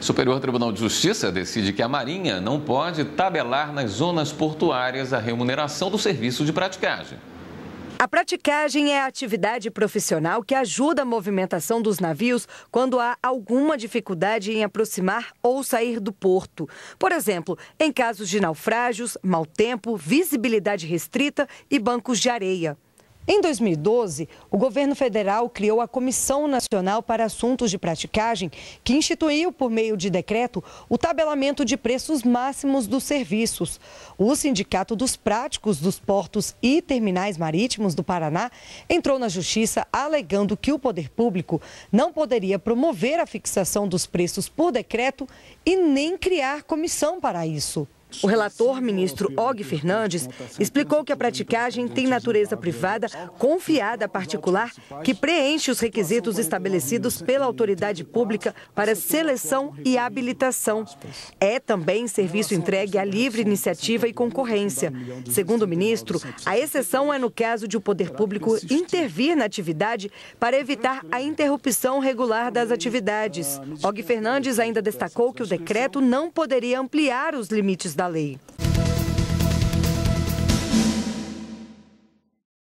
Superior Tribunal de Justiça decide que a Marinha não pode tabelar nas zonas portuárias a remuneração do serviço de praticagem. A praticagem é a atividade profissional que ajuda a movimentação dos navios quando há alguma dificuldade em aproximar ou sair do porto. Por exemplo, em casos de naufrágios, mau tempo, visibilidade restrita e bancos de areia. Em 2012, o governo federal criou a Comissão Nacional para Assuntos de Praticagem, que instituiu, por meio de decreto, o tabelamento de preços máximos dos serviços. O Sindicato dos Práticos dos Portos e Terminais Marítimos do Paraná entrou na justiça alegando que o poder público não poderia promover a fixação dos preços por decreto e nem criar comissão para isso. O relator, ministro Og Fernandes, explicou que a praticagem tem natureza privada confiada a particular que preenche os requisitos estabelecidos pela autoridade pública para seleção e habilitação. É também serviço entregue à livre iniciativa e concorrência. Segundo o ministro, a exceção é no caso de o poder público intervir na atividade para evitar a interrupção regular das atividades. Og Fernandes ainda destacou que o decreto não poderia ampliar os limites da lei.